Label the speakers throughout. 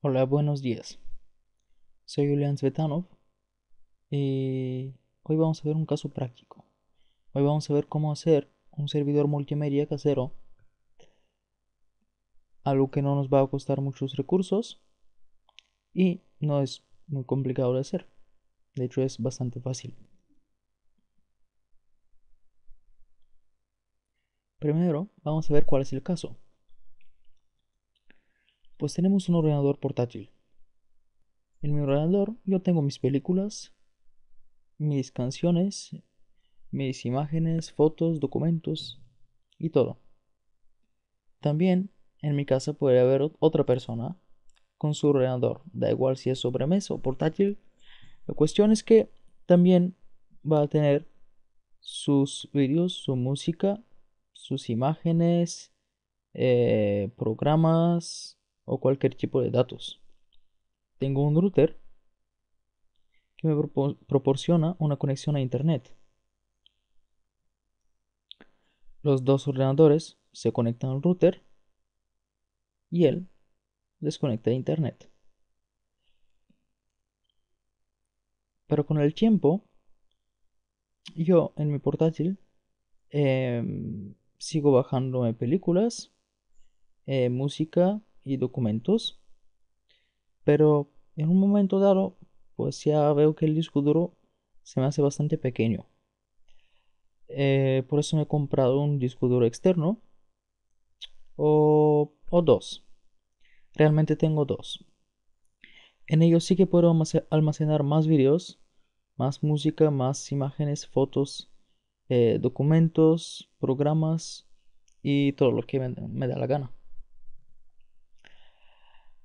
Speaker 1: Hola, buenos días. Soy Julian Svetanov y hoy vamos a ver un caso práctico. Hoy vamos a ver cómo hacer un servidor multimedia casero, algo que no nos va a costar muchos recursos y no es muy complicado de hacer. De hecho, es bastante fácil. Primero, vamos a ver cuál es el caso pues tenemos un ordenador portátil. En mi ordenador yo tengo mis películas, mis canciones, mis imágenes, fotos, documentos y todo. También en mi casa puede haber otra persona con su ordenador, da igual si es sobremesa o portátil. La cuestión es que también va a tener sus vídeos, su música, sus imágenes, eh, programas, o cualquier tipo de datos. Tengo un router que me proporciona una conexión a Internet. Los dos ordenadores se conectan al router y él desconecta a Internet. Pero con el tiempo, yo en mi portátil em, sigo bajándome películas, eh, música, y documentos. Pero en un momento dado, pues ya veo que el disco duro se me hace bastante pequeño. Eh, por eso me he comprado un disco duro externo o, dos. Realmente tengo dos. En ellos sí que puedo almacenar más vídeos, más música, más imágenes, fotos, eh, documentos, programas y todo lo que me da la gana.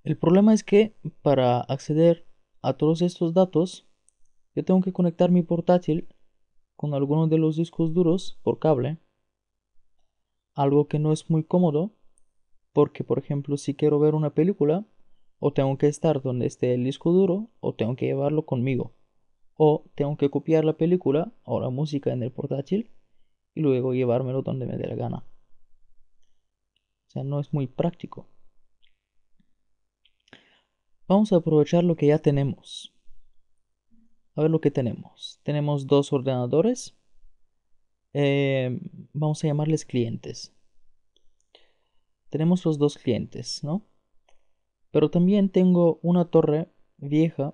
Speaker 1: El problema es que para acceder a todos estos datos, yo tengo que conectar mi portátil con alguno de los discos duros por cable, algo que no es muy cómodo, porque por ejemplo si quiero ver una película, o tengo que estar donde esté el disco duro, o tengo que llevarlo conmigo, o tengo que copiar la película o la música en el portátil y luego llevármelo donde me dé la gana. O sea, no es muy práctico. Vamos a aprovechar lo que ya tenemos. A ver lo que tenemos. Tenemos dos ordenadores. Eh, vamos a llamarles clientes. Tenemos los dos clientes, ¿no? Pero también tengo una torre vieja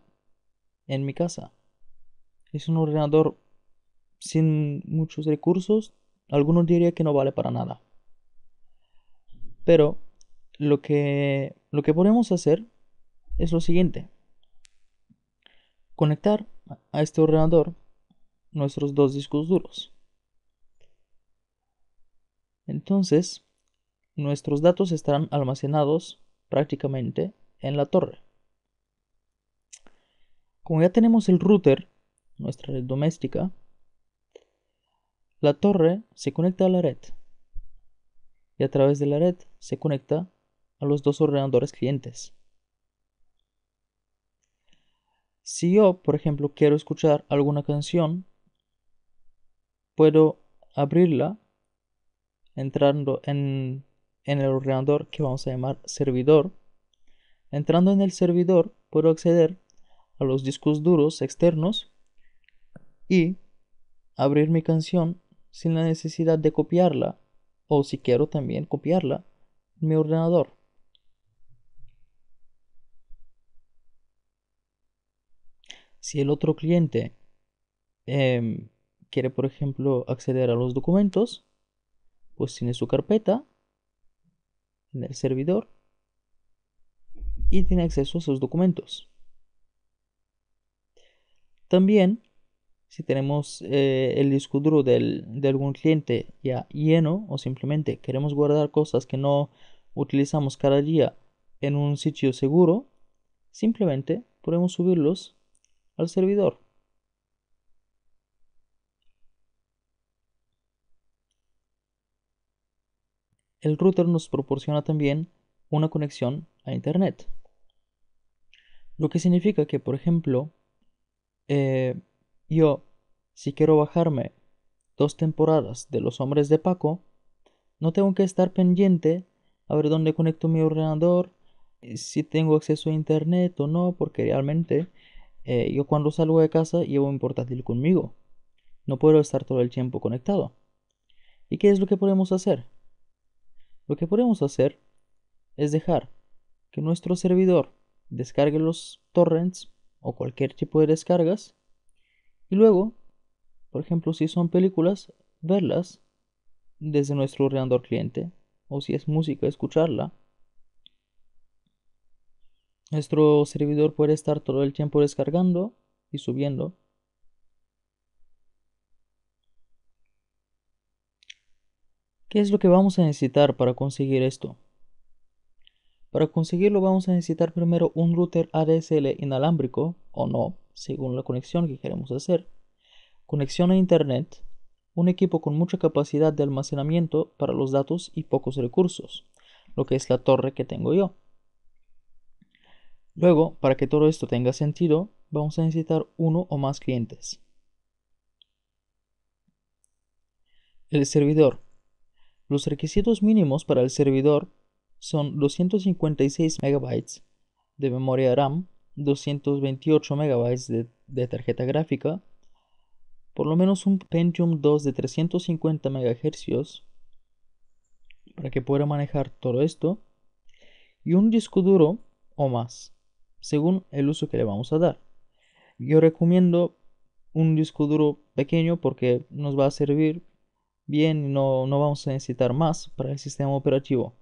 Speaker 1: en mi casa. Es un ordenador sin muchos recursos. Algunos dirían que no vale para nada. Pero lo que, lo que podemos hacer es lo siguiente. Conectar a este ordenador nuestros dos discos duros. Entonces, nuestros datos estarán almacenados prácticamente en la torre. Como ya tenemos el router, nuestra red doméstica, la torre se conecta a la red y a través de la red se conecta a los dos ordenadores clientes. Si yo, por ejemplo, quiero escuchar alguna canción, puedo abrirla entrando en, el ordenador que vamos a llamar servidor. Entrando en el servidor puedo acceder a los discos duros externos y abrir mi canción sin la necesidad de copiarla o si quiero también copiarla en mi ordenador. Si el otro cliente em, quiere, por ejemplo, acceder a los documentos, pues tiene su carpeta en el servidor y tiene acceso a sus documentos. También, si tenemos eh, el disco duro de algún cliente ya lleno o simplemente queremos guardar cosas que no utilizamos cada día en un sitio seguro, simplemente podemos subirlos al servidor. El router nos proporciona también una conexión a Internet. Lo que significa que, por ejemplo, eh, yo, si quiero bajarme dos temporadas de Los Hombres de Paco, no tengo que estar pendiente a ver dónde conecto mi ordenador, eh, si tengo acceso a Internet o no, porque realmente eh, yo cuando salgo de casa llevo mi portátil conmigo. No puedo estar todo el tiempo conectado. ¿Y qué es lo que podemos hacer? Lo que podemos hacer es dejar que nuestro servidor descargue los torrents o cualquier tipo de descargas y luego, por ejemplo, si son películas, verlas desde nuestro ordenador cliente o si es música, escucharla nuestro servidor puede estar todo el tiempo descargando y subiendo. ¿Qué es lo que vamos a necesitar para conseguir esto? Para conseguirlo vamos a necesitar primero un router ADSL inalámbrico o no, según la conexión que queremos hacer, conexión a Internet, un equipo con mucha capacidad de almacenamiento para los datos y pocos recursos, lo que es la torre que tengo yo. Luego, para que todo esto tenga sentido, vamos a necesitar uno o más clientes. El servidor. Los requisitos mínimos para el servidor son 256 MB de memoria RAM, 228 MB de, tarjeta gráfica, por lo menos un Pentium 2 de 350 MHz para que pueda manejar todo esto, y un disco duro o más según el uso que le vamos a dar. Yo recomiendo un disco duro pequeño porque nos va a servir bien y no, vamos a necesitar más para el sistema operativo.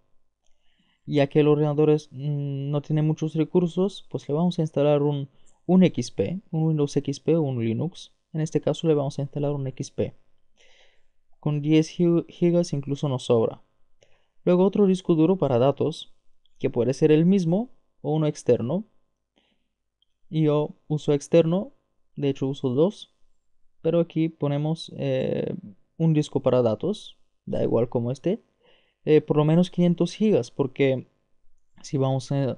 Speaker 1: Ya que el ordenador mm, no tiene muchos recursos, pues le vamos a instalar un, un XP, un Windows XP o un Linux. En este caso le vamos a instalar un XP. Con 10 GB incluso nos sobra. Luego otro disco duro para datos, que puede ser el mismo o uno externo, y yo uso externo, de hecho uso dos, pero aquí ponemos eh, un disco para datos, da igual como esté, eh, por lo menos 500 gigas, porque si vamos a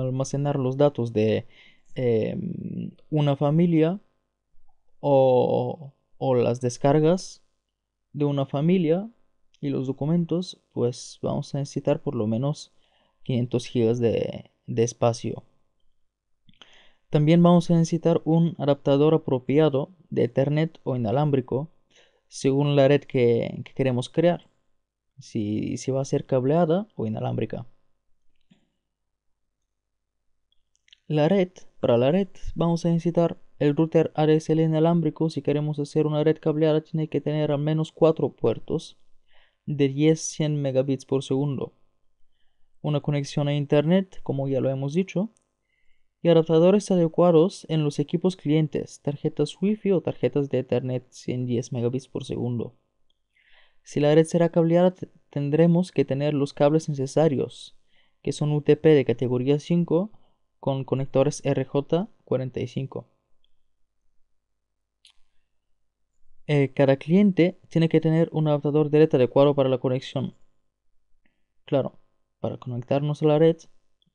Speaker 1: almacenar los datos de em, una familia o, las descargas de una familia y los documentos, pues vamos a necesitar por lo menos 500 gigas de espacio. También vamos a necesitar un adaptador apropiado de Ethernet o inalámbrico según la red que, queremos crear. Si, si va a ser cableada o inalámbrica. La red, para la red vamos a necesitar el router ADSL inalámbrico. Si queremos hacer una red cableada tiene que tener al menos 4 puertos de 10-100 megabits por segundo. Una conexión a internet, como ya lo hemos dicho, y adaptadores adecuados en los equipos clientes, tarjetas Wi-Fi o tarjetas de Ethernet 110 megabits por segundo. Si la red será cableada, tendremos que tener los cables necesarios, que son UTP de categoría 5 con conectores RJ45. Eh, cada cliente tiene que tener un adaptador de red adecuado para la conexión. Claro, para conectarnos a la red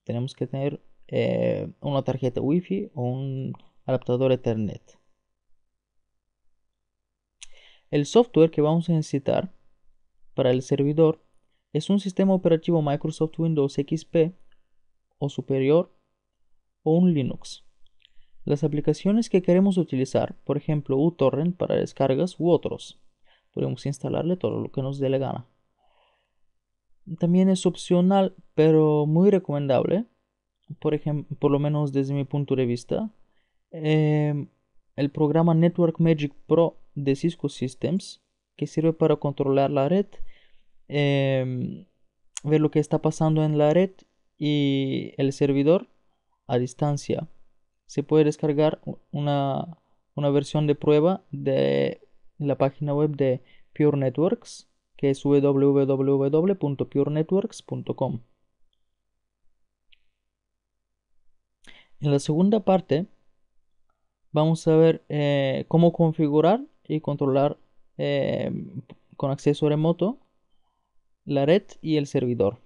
Speaker 1: tenemos que tener eh, una tarjeta wifi o un adaptador Ethernet. El software que vamos a necesitar para el servidor es un sistema operativo Microsoft Windows XP o superior o un Linux. Las aplicaciones que queremos utilizar, por ejemplo uTorrent para descargas u otros, podemos instalarle todo lo que nos dé la gana. También es opcional pero muy recomendable por ejemplo, por lo menos desde mi punto de vista, em, el programa Network Magic Pro de Cisco Systems, que sirve para controlar la red, em, ver lo que está pasando en la red y el servidor a distancia. Se puede descargar una, una versión de prueba de la página web de Pure Networks, que es www.purenetworks.com. En la segunda parte vamos a ver eh, cómo configurar y controlar eh, con acceso remoto la red y el servidor.